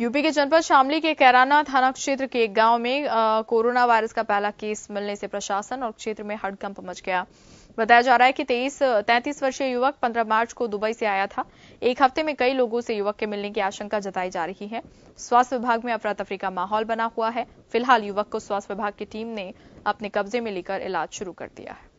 UP के जनपद शामली के कैराना थाना क्षेत्र के एक गांव में कोरोना वायरस का पहला केस मिलने से प्रशासन और क्षेत्र में हड़कंप मच गया बताया जा रहा है कि तेईस तैंतीस वर्षीय युवक 15 मार्च को दुबई से आया था एक हफ्ते में कई लोगों से युवक के मिलने की आशंका जताई जा रही है स्वास्थ्य विभाग में अफरा तफरी का माहौल बना हुआ है फिलहाल युवक को स्वास्थ्य विभाग की टीम ने अपने कब्जे में लेकर इलाज शुरू कर दिया है